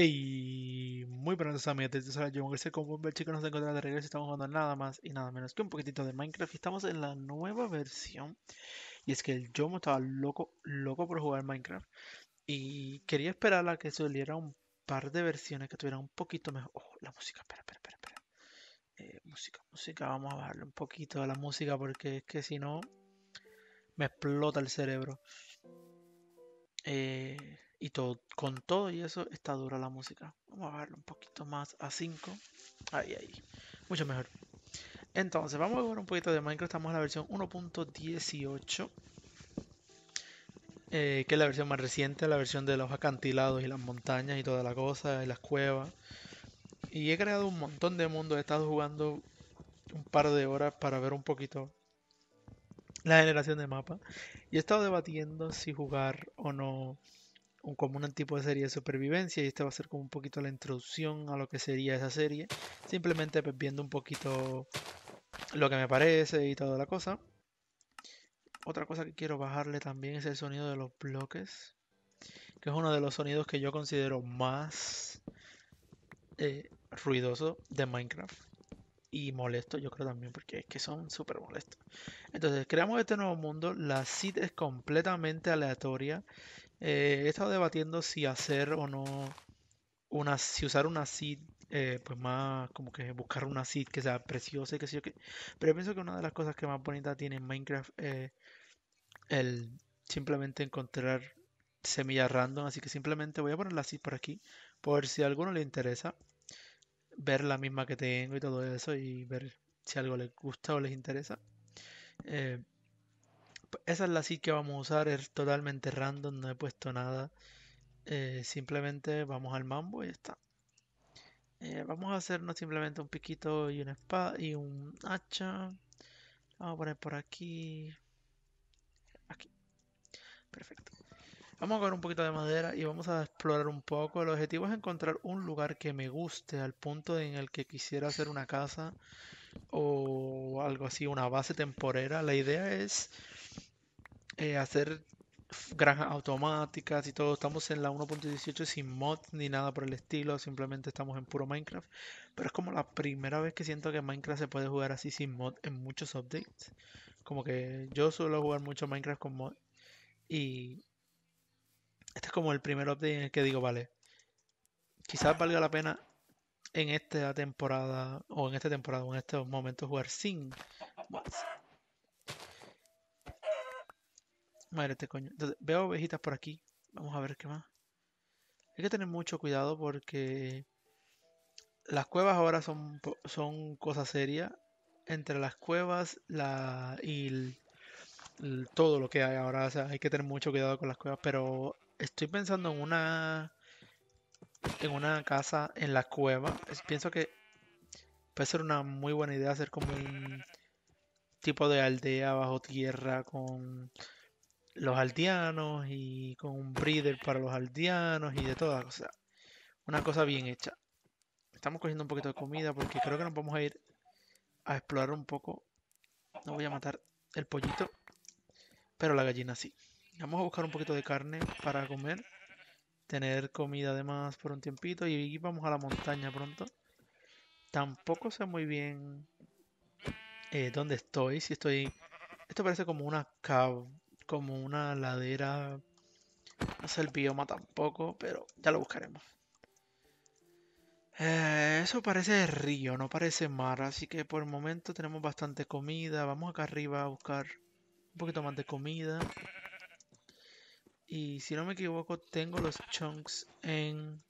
Hey, muy buenas amigos, yo soy hacer como el chicos nos encontramos de regreso estamos jugando nada más y nada menos que un poquitito de Minecraft y estamos en la nueva versión y es que el Jomo estaba loco, loco por jugar Minecraft y quería esperar a que saliera un par de versiones que tuvieran un poquito mejor. Oh, la música, espera, espera, espera, espera. Eh, música, música, vamos a bajarle un poquito a la música porque es que si no me explota el cerebro. Eh y todo, con todo y eso está dura la música. Vamos a verlo un poquito más a 5. Ahí, ahí. Mucho mejor. Entonces, vamos a jugar un poquito de Minecraft. Estamos en la versión 1.18. Eh, que es la versión más reciente, la versión de los acantilados y las montañas y toda la cosa, y las cuevas. Y he creado un montón de mundos. He estado jugando un par de horas para ver un poquito la generación de mapa. Y he estado debatiendo si jugar o no un, común tipo de serie de supervivencia y este va a ser como un poquito la introducción a lo que sería esa serie. Simplemente pues, viendo un poquito lo que me parece y toda la cosa. Otra cosa que quiero bajarle también es el sonido de los bloques, que es uno de los sonidos que yo considero más eh, ruidoso de Minecraft. Y molesto, yo creo también, porque es que son súper molestos. Entonces, creamos este nuevo mundo. La seed es completamente aleatoria eh, he estado debatiendo si hacer o no una, si usar una seed, eh, pues más como que buscar una seed que sea preciosa y que sé yo qué. Pero pienso que una de las cosas que más bonita tiene Minecraft es el simplemente encontrar semillas random. Así que simplemente voy a poner la seed por aquí, por si a alguno le interesa ver la misma que tengo y todo eso y ver si algo les gusta o les interesa. Eh, esa es la así que vamos a usar, es totalmente random, no he puesto nada. Eh, simplemente vamos al mambo y ya está. Eh, vamos a hacernos simplemente un piquito y una espada y un hacha. Vamos a poner por aquí. Aquí. Perfecto. Vamos a coger un poquito de madera y vamos a explorar un poco. El objetivo es encontrar un lugar que me guste al punto en el que quisiera hacer una casa o algo así, una base temporera. La idea es eh, hacer granjas automáticas y todo. Estamos en la 1.18 sin mod ni nada por el estilo, simplemente estamos en puro Minecraft. Pero es como la primera vez que siento que Minecraft se puede jugar así sin mod en muchos updates. Como que yo suelo jugar mucho Minecraft con mod y este es como el primer update en el que digo, vale, quizás valga la pena en esta temporada o en esta temporada o en estos momentos jugar sin mods. Muérete, coño. veo ovejitas por aquí. Vamos a ver qué más. Hay que tener mucho cuidado porque las cuevas ahora son, son cosa seria. Entre las cuevas la, y todo lo que hay ahora. hay que tener mucho cuidado con las cuevas. Pero estoy pensando en una. En una casa en la cueva. pienso que puede ser una muy buena idea hacer como un tipo de aldea bajo tierra con los aldeanos y con un breeder para los aldeanos y de todas sea, Una cosa bien hecha. Estamos cogiendo un poquito de comida porque creo que nos vamos a ir a explorar un poco. No voy a matar el pollito, pero la gallina sí. Vamos a buscar un poquito de carne para comer. Tener comida además por un tiempito y vamos a la montaña pronto. Tampoco sé muy bien eh, dónde estoy. Si estoy... Esto parece como una cave como una ladera. No sé el bioma tampoco, pero ya lo buscaremos. Eh, eso parece río, no parece mar, así que por el momento tenemos bastante comida. Vamos acá arriba a buscar un poquito más de comida. Y si no me equivoco, tengo los chunks en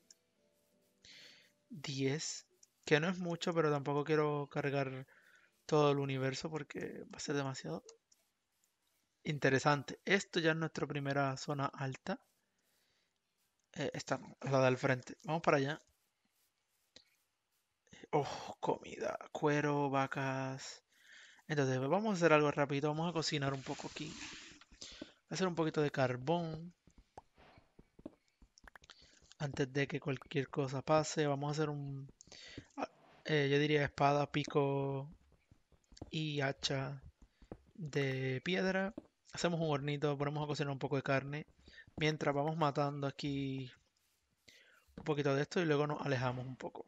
10. Que no es mucho, pero tampoco quiero cargar todo el universo porque va a ser demasiado. Interesante. Esto ya es nuestra primera zona alta. Esta eh, esta la del frente. Vamos para allá. Eh, oh, comida, cuero, vacas. Entonces, vamos a hacer algo rápido. Vamos a cocinar un poco aquí. a Hacer un poquito de carbón. Antes de que cualquier cosa pase, vamos a hacer un... Ah, eh, yo diría espada, pico y hacha de piedra hacemos un hornito, ponemos a cocinar un poco de carne. Mientras vamos matando aquí un poquito de esto y luego nos alejamos un poco.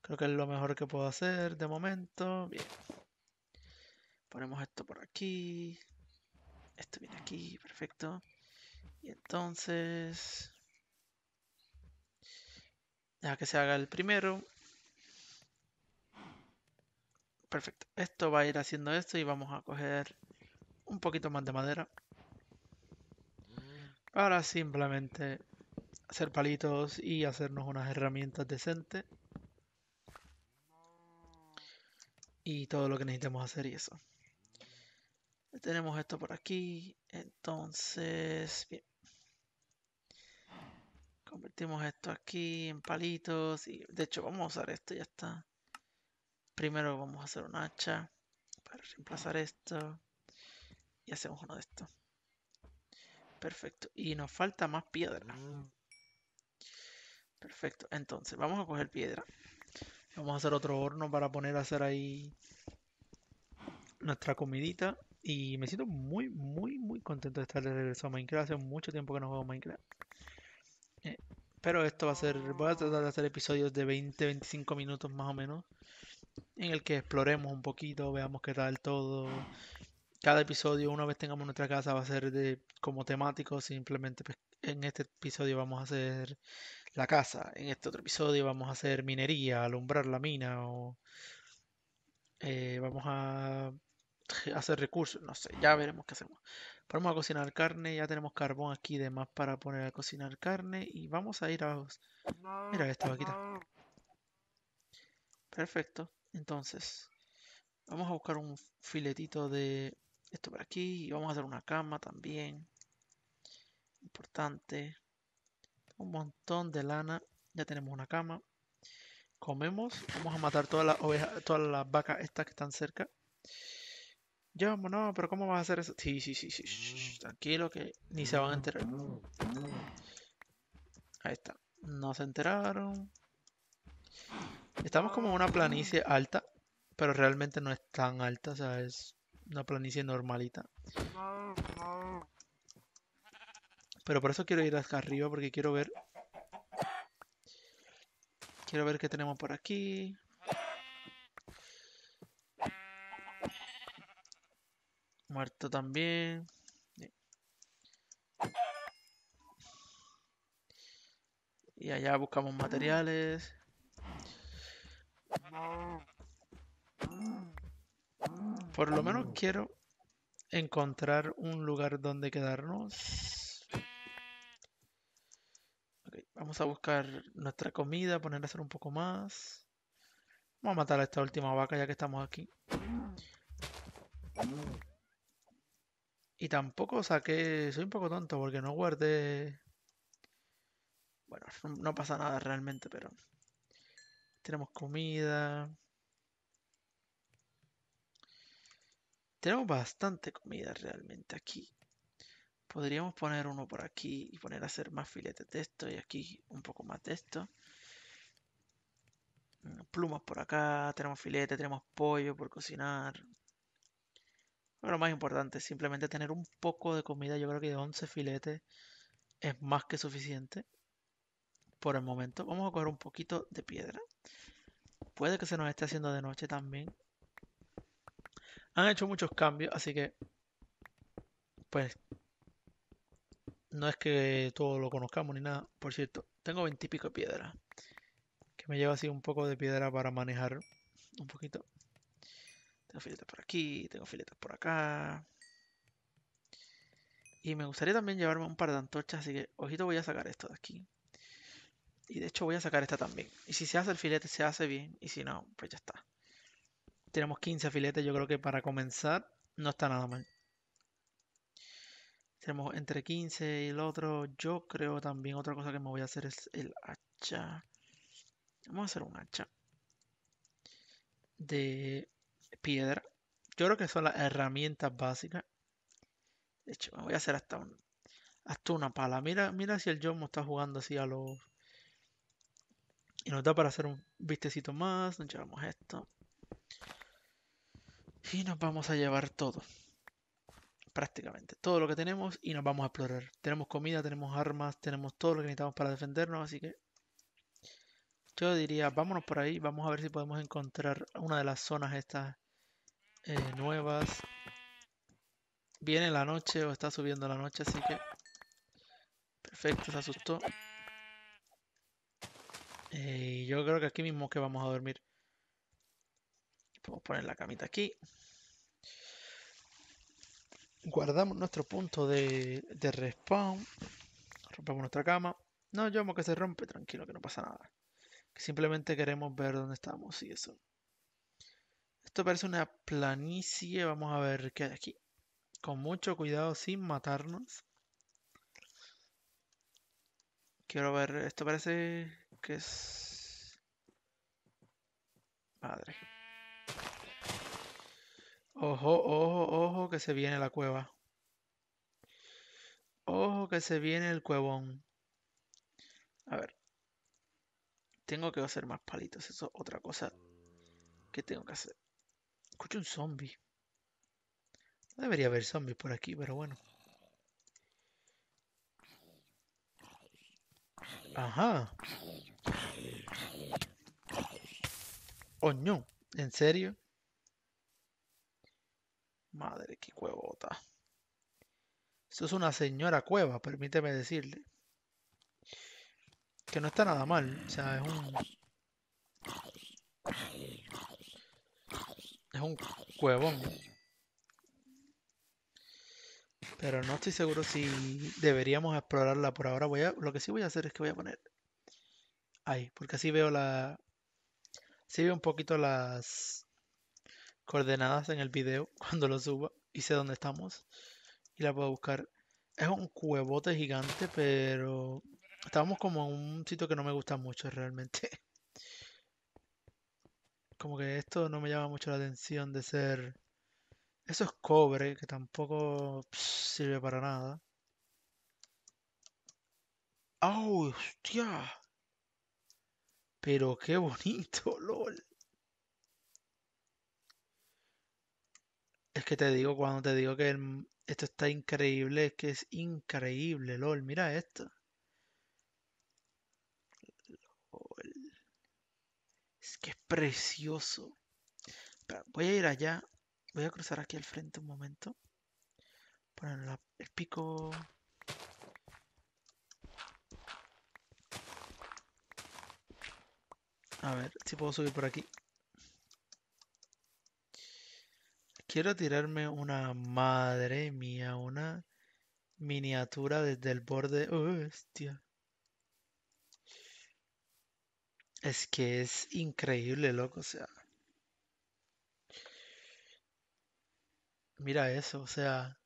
Creo que es lo mejor que puedo hacer de momento. Bien. Ponemos esto por aquí. Esto viene aquí, perfecto. Y entonces... ya que se haga el primero. Perfecto. Esto va a ir haciendo esto y vamos a coger un poquito más de madera. Para simplemente hacer palitos y hacernos unas herramientas decentes. Y todo lo que necesitamos hacer y eso. Tenemos esto por aquí. Entonces, bien. Convertimos esto aquí en palitos. Y de hecho, vamos a usar esto, ya está. Primero vamos a hacer un hacha para reemplazar esto. Y hacemos uno de estos. Perfecto. Y nos falta más piedra. Perfecto. Entonces, vamos a coger piedra. Vamos a hacer otro horno para poner a hacer ahí nuestra comidita. Y me siento muy, muy, muy contento de estar de regreso a Minecraft. Hace mucho tiempo que no juego Minecraft. Eh, pero esto va a ser. Voy a tratar de hacer episodios de 20, 25 minutos más o menos. En el que exploremos un poquito, veamos qué tal todo cada episodio, una vez tengamos nuestra casa, va a ser de, como temático. Simplemente pues, en este episodio vamos a hacer la casa. En este otro episodio vamos a hacer minería, alumbrar la mina o eh, vamos a hacer recursos. No sé, ya veremos qué hacemos. Vamos a cocinar carne. Ya tenemos carbón aquí de más para poner a cocinar carne. Y vamos a ir a... Mira esta vaquita. Perfecto. Entonces, vamos a buscar un filetito de esto por aquí. Y vamos a hacer una cama también. Importante. Un montón de lana. Ya tenemos una cama. Comemos. Vamos a matar todas las ovejas, todas las vacas estas que están cerca. Ya, no, pero ¿cómo vas a hacer eso? Sí, sí, sí, sí. tranquilo que ni se van a enterar. Ahí está. No se enteraron. Estamos como en una planicie alta, pero realmente no es tan alta, o sea, es una planicie normalita. Pero por eso quiero ir hasta arriba porque quiero ver... Quiero ver qué tenemos por aquí. Muerto también. Y allá buscamos materiales. Por lo menos quiero encontrar un lugar donde quedarnos. vamos a buscar nuestra comida, poner a hacer un poco más. Vamos a matar a esta última vaca ya que estamos aquí. Y tampoco saqué... Soy un poco tonto porque no guardé... Bueno, no pasa nada realmente, pero... Tenemos comida. Tenemos bastante comida realmente aquí. Podríamos poner uno por aquí y poner a hacer más filetes de esto y aquí un poco más de esto. Mm, plumas por acá, tenemos filete, tenemos pollo por cocinar. Pero lo más importante, simplemente tener un poco de comida. Yo creo que de 11 filetes es más que suficiente por el momento. Vamos a coger un poquito de piedra. Puede que se nos esté haciendo de noche también. Han hecho muchos cambios, así que pues no es que todo lo conozcamos ni nada. Por cierto, tengo veintipico piedra. Que me lleva así un poco de piedra para manejar un poquito. Tengo filetes por aquí, tengo filetes por acá. Y me gustaría también llevarme un par de antorchas, así que ojito voy a sacar esto de aquí. Y de hecho voy a sacar esta también. Y si se hace el filete, se hace bien. Y si no, pues ya está tenemos 15 filetes, yo creo que para comenzar no está nada mal. Tenemos entre 15 y el otro. Yo creo también otra cosa que me voy a hacer es el hacha. Vamos a hacer un hacha de piedra. Yo creo que son las herramientas básicas. De hecho, me voy a hacer hasta, hasta una pala. Mira, mira si el John está jugando así a los... Y nos da para hacer un vistecito más. Nos llevamos esto. Y nos vamos a llevar todo. Prácticamente todo lo que tenemos y nos vamos a explorar. Tenemos comida, tenemos armas, tenemos todo lo que necesitamos para defendernos, así que yo diría, vámonos por ahí, vamos a ver si podemos encontrar una de las zonas estas eh, nuevas. Viene la noche o está subiendo la noche, así que... Perfecto, se asustó. Eh, y yo creo que aquí mismo que vamos a dormir. Vamos a poner la camita aquí. Guardamos nuestro punto de, respawn. Rompemos nuestra cama. No, yo que se rompe, tranquilo, que no pasa nada. simplemente queremos ver dónde estamos y eso. Esto parece una planicie. Vamos a ver qué hay aquí. Con mucho cuidado, sin matarnos. Quiero ver, esto parece que es... Madre. Ojo, ojo, ojo que se viene la cueva. Ojo que se viene el cuevón. A ver. Tengo que hacer más palitos. Eso es otra cosa ¿Qué tengo que hacer. Escucho un zombie. debería haber zombies por aquí, pero bueno. Ajá. Oh, no. ¿En serio? Madre, que cuevota. Esto es una señora cueva, permíteme decirle. Que no está nada mal. O sea, es un... Es un cuevón. Pero no estoy seguro si deberíamos explorarla por ahora. Voy a, lo que sí voy a hacer es que voy a poner ahí, porque así veo la, Sí un poquito las coordenadas en el video cuando lo suba y sé dónde estamos y la puedo buscar. Es un cuevote gigante, pero Estamos como en un sitio que no me gusta mucho realmente. Como que esto no me llama mucho la atención de ser... Eso es cobre, que tampoco sirve para nada. ¡Oh, hostia! Pero qué bonito, LOL. Es que te digo, cuando te digo que esto está increíble, es que es increíble, LOL. Mira esto. Es que es precioso. voy a ir allá. Voy a cruzar aquí al frente un momento. Poner la, el pico. A ver si puedo subir por aquí. Quiero tirarme una madre mía, una miniatura desde el borde. hostia. ¡oh, es que es increíble, loco, o sea. Mira eso, o sea.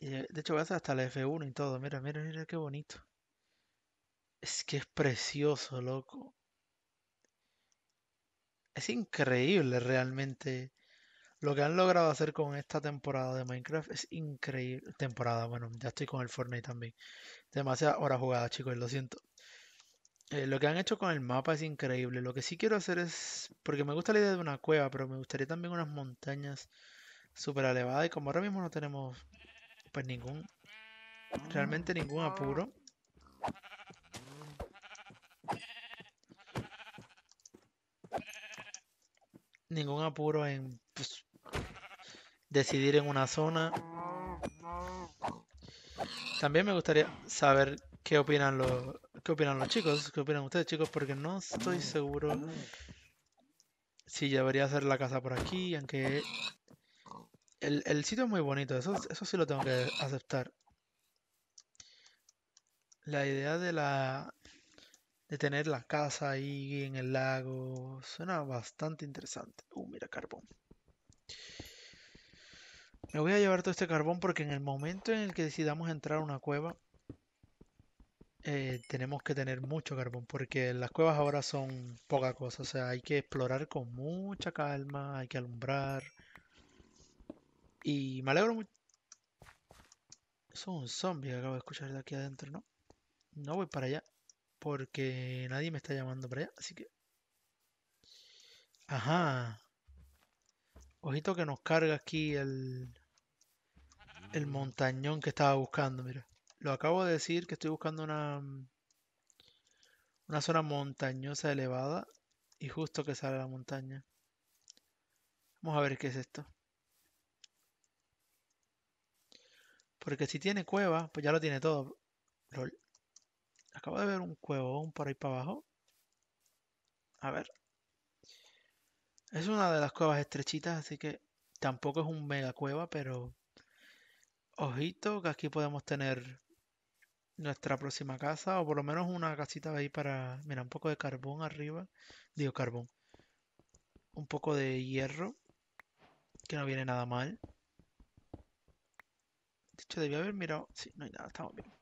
Eh, de hecho, vas hasta la F1 y todo. Mira, mira, mira qué bonito. Es que es precioso, loco. Es increíble realmente lo que han logrado hacer con esta temporada de Minecraft. Es increíble. Temporada, bueno, ya estoy con el Fortnite también. Demasiadas horas jugada, chicos, lo siento. Eh, lo que han hecho con el mapa es increíble. Lo que sí quiero hacer es. Porque me gusta la idea de una cueva, pero me gustaría también unas montañas súper elevadas. Y como ahora mismo no tenemos. Pues ningún. Realmente ningún apuro. ningún apuro en pues, decidir en una zona. También me gustaría saber qué opinan los, qué opinan los chicos, qué opinan ustedes chicos, porque no estoy seguro si debería hacer la casa por aquí, aunque el, el sitio es muy bonito, eso, eso sí lo tengo que aceptar. La idea de la de tener la casa ahí en el lago. Suena bastante interesante. Uh, mira, carbón. Me voy a llevar todo este carbón porque en el momento en el que decidamos entrar a una cueva, eh, tenemos que tener mucho carbón porque las cuevas ahora son poca cosa. O sea, hay que explorar con mucha calma, hay que alumbrar. Y me alegro mucho. es un zombie que acabo de escuchar de aquí adentro, ¿no? No voy para allá. Porque nadie me está llamando para allá, así que... Ajá. Ojito que nos carga aquí el... El mm. montañón que estaba buscando, mira. Lo acabo de decir que estoy buscando una... Una zona montañosa elevada. Y justo que sale la montaña. Vamos a ver qué es esto. Porque si tiene cueva, pues ya lo tiene todo. Lol. Acabo de ver un cuevón por ahí para abajo. A ver. Es una de las cuevas estrechitas, así que tampoco es un mega cueva, pero ojito que aquí podemos tener nuestra próxima casa o por lo menos una casita ahí para, mira, un poco de carbón arriba, digo carbón, un poco de hierro, que no viene nada mal. De hecho, debía haber mirado, sí, no hay nada, estamos bien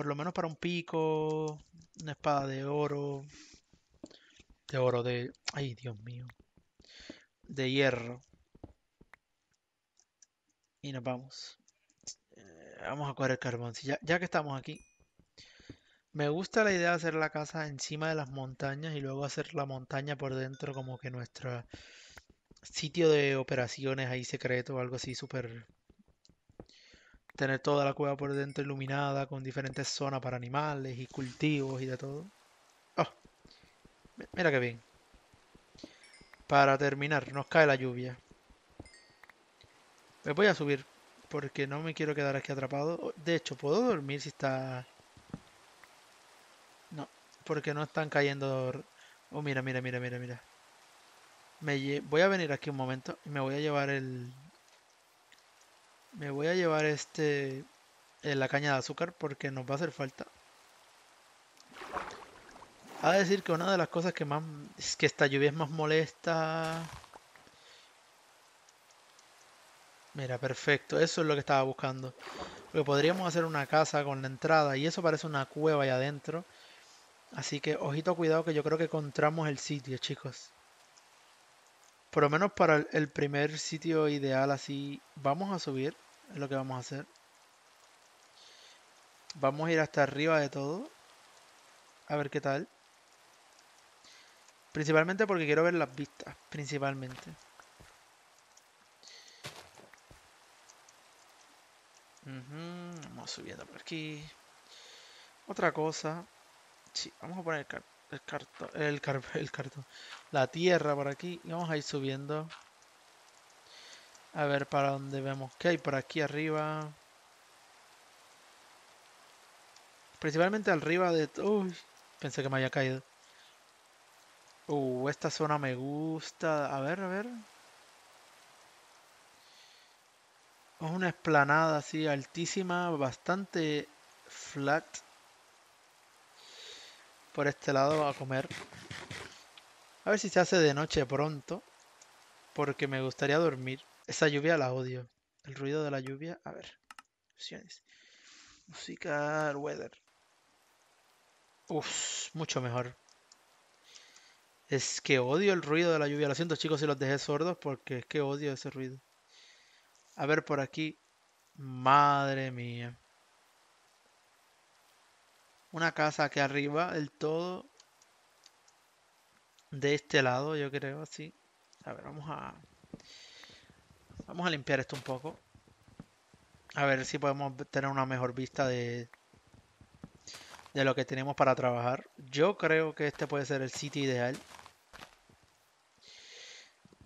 por lo menos para un pico, una espada de oro, de oro, de... Ay, Dios mío. De hierro. Y nos vamos. Eh, vamos a coger el carbón. ya, ya que estamos aquí. Me gusta la idea de hacer la casa encima de las montañas y luego hacer la montaña por dentro como que nuestro sitio de operaciones ahí secreto o algo así súper tener toda la cueva por dentro iluminada con diferentes zonas para animales y cultivos y de todo. Oh, mira qué bien. Para terminar, nos cae la lluvia. Me voy a subir porque no me quiero quedar aquí atrapado. De hecho, ¿puedo dormir si está...? No, porque no están cayendo... Oh, mira, mira, mira, mira, mira. Me Voy a venir aquí un momento y me voy a llevar el, me voy a llevar este eh, la caña de azúcar porque nos va a hacer falta. A decir que una de las cosas que más es que esta lluvia es más molesta. Mira, perfecto. Eso es lo que estaba buscando. Porque podríamos hacer una casa con la entrada y eso parece una cueva allá adentro. Así que ojito cuidado que yo creo que encontramos el sitio, chicos por lo menos para el primer sitio ideal así, vamos a subir, es lo que vamos a hacer. Vamos a ir hasta arriba de todo, a ver qué tal. Principalmente porque quiero ver las vistas, principalmente. Vamos subiendo por aquí. Otra cosa. Sí, vamos a poner el carpeta el cartón, el, cartón, la tierra por aquí. vamos a ir subiendo. A ver para dónde vemos. ¿Qué hay por aquí arriba? Principalmente arriba de... Uy, pensé que me había caído. Uh, esta zona me gusta. A ver, a ver. Es una esplanada así altísima, bastante flat por este lado a comer. A ver si se hace de noche pronto. Porque me gustaría dormir. Esa lluvia la odio. El ruido de la lluvia. A ver. Opciones. Musical weather. Uff, mucho mejor. Es que odio el ruido de la lluvia. Lo siento chicos si los dejé sordos porque es que odio ese ruido. A ver por aquí. Madre mía una casa aquí arriba del todo. De este lado, yo creo, así. A ver, vamos a... Vamos a limpiar esto un poco. A ver si podemos tener una mejor vista de, de lo que tenemos para trabajar. Yo creo que este puede ser el sitio ideal.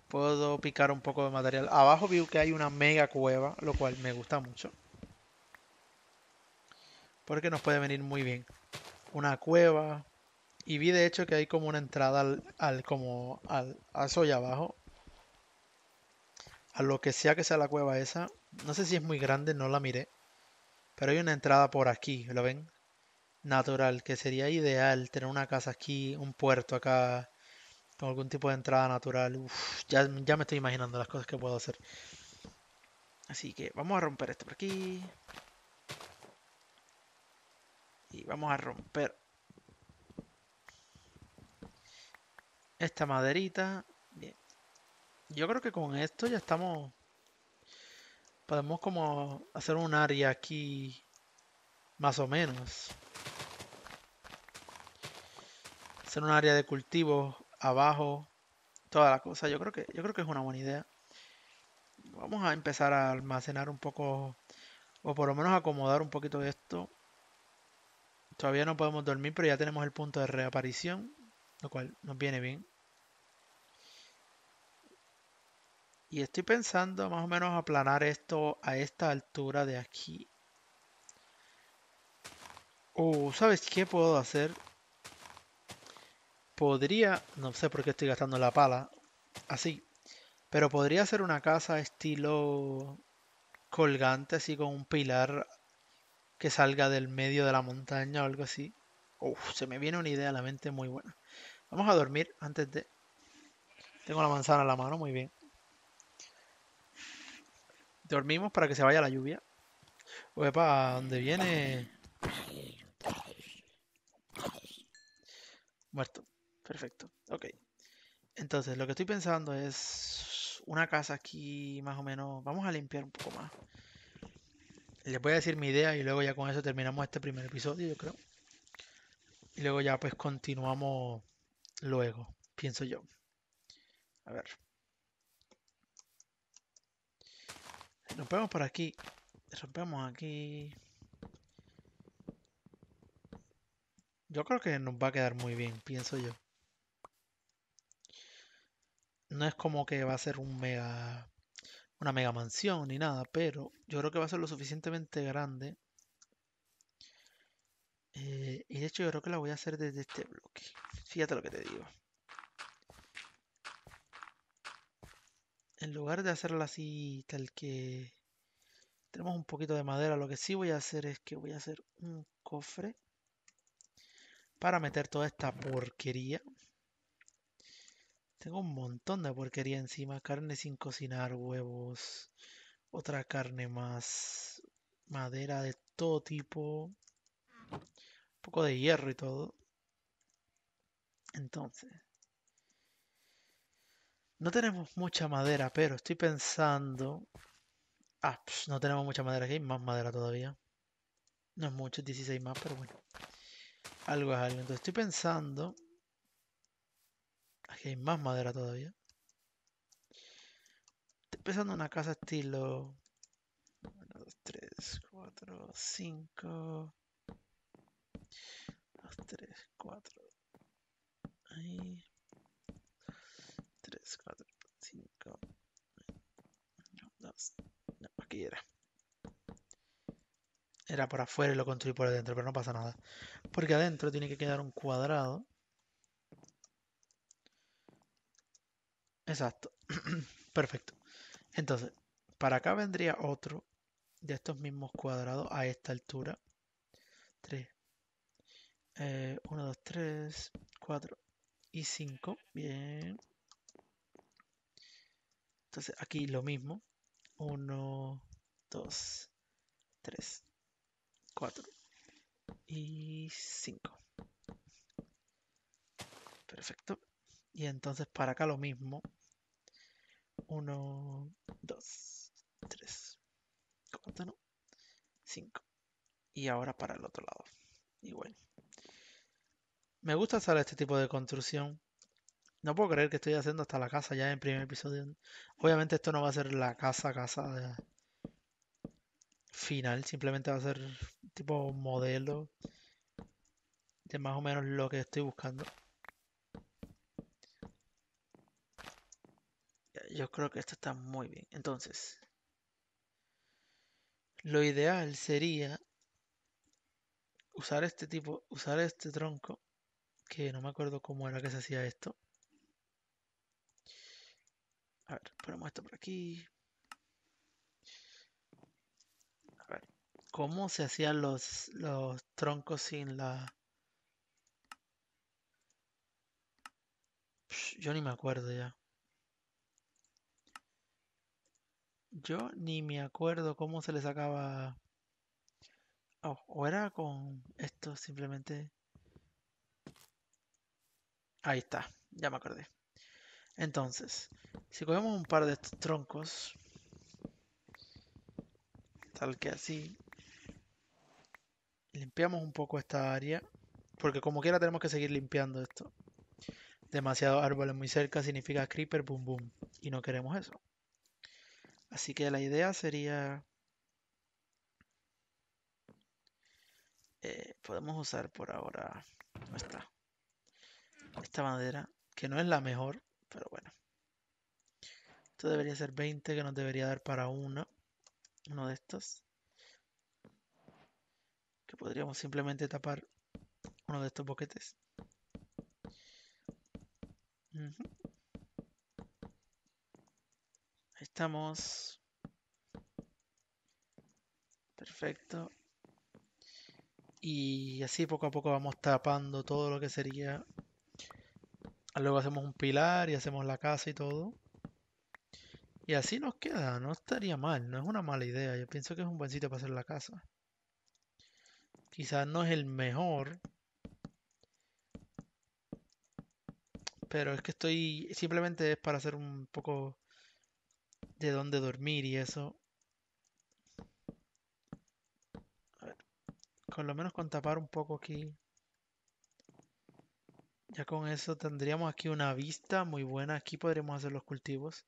Puedo picar un poco de material. Abajo veo que hay una mega cueva, lo cual me gusta mucho porque nos puede venir muy bien. Una cueva. Y vi de hecho que hay como una entrada al, como al, aso allá abajo. A lo que sea que sea la cueva esa. No sé si es muy grande, no la miré. Pero hay una entrada por aquí, ¿lo ven? Natural, que sería ideal tener una casa aquí, un puerto acá, con algún tipo de entrada natural. Uf, ya me estoy imaginando las cosas que puedo hacer. Así que vamos a romper esto por aquí. Y vamos a romper esta maderita. Bien. Yo creo que con esto ya estamos... Podemos como hacer un área aquí más o menos. Hacer un área de cultivo abajo, toda la cosa. Yo creo que yo creo que es una buena idea. Vamos a empezar a almacenar un poco o por lo menos acomodar un poquito esto. Todavía no podemos dormir, pero ya tenemos el punto de reaparición, lo cual nos viene bien. Y estoy pensando más o menos aplanar esto a esta altura de aquí. Oh, ¿sabes qué puedo hacer? Podría, no sé por qué estoy gastando la pala, así. Pero podría hacer una casa estilo colgante, así con un pilar que salga del medio de la montaña o algo así. Uf, se me viene una idea a la mente muy buena. Vamos a dormir antes de... Tengo la manzana en la mano, muy bien. Dormimos para que se vaya la lluvia. Pues, para ¿dónde viene? Muerto. Perfecto. Ok. Entonces, lo que estoy pensando es una casa aquí más o menos. Vamos a limpiar un poco más les voy a decir mi idea y luego ya con eso terminamos este primer episodio, yo creo. Y luego ya pues continuamos luego, pienso yo. A ver. Rompemos por aquí. Rompemos aquí. Yo creo que nos va a quedar muy bien, pienso yo. No es como que va a ser un mega una mega mansión ni nada, pero yo creo que va a ser lo suficientemente grande. Eh, y de hecho yo creo que la voy a hacer desde este bloque. Fíjate lo que te digo. En lugar de hacerla así tal que tenemos un poquito de madera, lo que sí voy a hacer es que voy a hacer un cofre para meter toda esta porquería. Tengo un montón de porquería encima. Carne sin cocinar, huevos, otra carne más, madera de todo tipo, un poco de hierro y todo. Entonces, no tenemos mucha madera, pero estoy pensando... Ah, no tenemos mucha madera aquí, hay más madera todavía. No es mucho, 16 más, pero bueno. Algo es algo. Entonces estoy pensando Aquí hay más madera todavía. Estoy pensando en una casa estilo 1, 2, 3, 4, 5. 2, 3, 4. Ahí. 3, 4, 5. No, 2. No, aquí era. Era por afuera y lo construí por adentro, pero no pasa nada. Porque adentro tiene que quedar un cuadrado. Exacto. Perfecto. Entonces, para acá vendría otro de estos mismos cuadrados a esta altura. 3. 1, 2, 3, 4 y 5. Bien. Entonces aquí lo mismo. 1, 2, 3, 4 y 5. Perfecto. Y entonces para acá lo mismo. 1, 2, 3, 4, 5. Y ahora para el otro lado. Y bueno. Me gusta hacer este tipo de construcción. No puedo creer que estoy haciendo hasta la casa ya en el primer episodio. Obviamente esto no va a ser la casa, casa final. Simplemente va a ser tipo modelo de más o menos lo que estoy buscando. yo creo que esto está muy bien. Entonces, lo ideal sería usar este tipo, usar este tronco, que no me acuerdo cómo era que se hacía esto. A ver, ponemos esto por aquí. A ver, ¿cómo se hacían los, los troncos sin la... Yo ni me acuerdo ya. Yo ni me acuerdo cómo se le sacaba. o era con esto simplemente. Ahí está, ya me acordé. Entonces, si cogemos un par de estos troncos, tal que así, limpiamos un poco esta área, porque como quiera tenemos que seguir limpiando esto. Demasiado árboles muy cerca significa creeper boom boom, y no queremos eso. Así que la idea sería... Eh, podemos usar por ahora nuestra, esta madera, que no es la mejor, pero bueno. Esto debería ser 20, que nos debería dar para uno, uno de estos. Que podríamos simplemente tapar uno de estos boquetes. estamos. Perfecto. Y así poco a poco vamos tapando todo lo que sería. Luego hacemos un pilar y hacemos la casa y todo. Y así nos queda, no estaría mal, no es una mala idea. Yo pienso que es un buen sitio para hacer la casa. Quizás no es el mejor. Pero es que estoy... Simplemente es para hacer un poco de dónde dormir y eso. con lo menos con tapar un poco aquí. Ya con eso tendríamos aquí una vista muy buena. Aquí podríamos hacer los cultivos.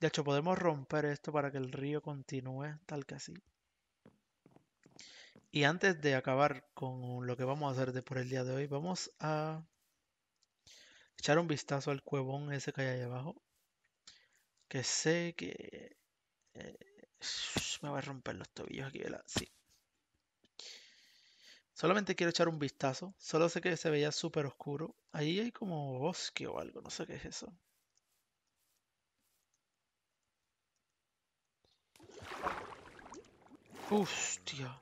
De hecho, podemos romper esto para que el río continúe tal que así. Y antes de acabar con lo que vamos a hacer de por el día de hoy, vamos a echar un vistazo al cuevón ese que hay ahí abajo. Que sé que... Eh, me voy a romper los tobillos aquí, ¿verdad? Sí. Solamente quiero echar un vistazo. Solo sé que se veía súper oscuro. Ahí hay como bosque o algo. No sé qué es eso. Hostia.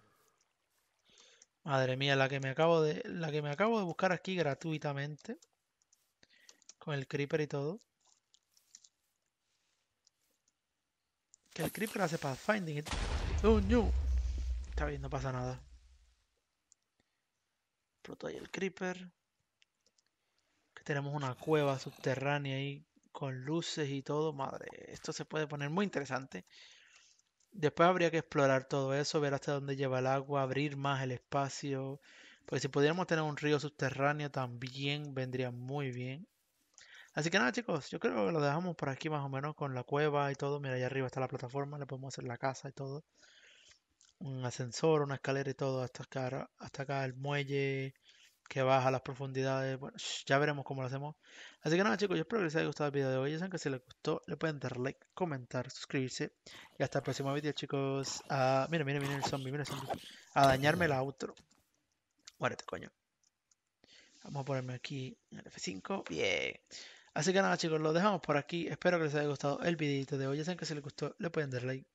Madre mía, la que me acabo de. La que me acabo de buscar aquí gratuitamente. Con el creeper y todo. Que el creeper hace pathfinding. Oh no. Está bien, no pasa nada. Proto ahí el creeper. Que tenemos una cueva subterránea ahí con luces y todo. Madre, esto se puede poner muy interesante. Después habría que explorar todo eso, ver hasta dónde lleva el agua, abrir más el espacio. Porque si pudiéramos tener un río subterráneo también vendría muy bien. Así que nada, chicos, yo creo que lo dejamos por aquí más o menos con la cueva y todo. Mira, allá arriba está la plataforma, le podemos hacer la casa y todo. Un ascensor, una escalera y todo hasta acá, hasta acá el muelle que baja a las profundidades. Bueno, ya veremos cómo lo hacemos. Así que nada, chicos, yo espero que les haya gustado el video de hoy. Ya saben que si les gustó, le pueden dar like, comentar, suscribirse. Y hasta el próximo video, chicos. Ah, mira, mira, mira el zombie, mira el zombie. A dañarme el outro. Muérete, coño. Vamos a ponerme aquí en el F5. Bien. Así que nada chicos, lo dejamos por aquí. Espero que les haya gustado el videito de hoy. Ya saben que si les gustó, le pueden dar like.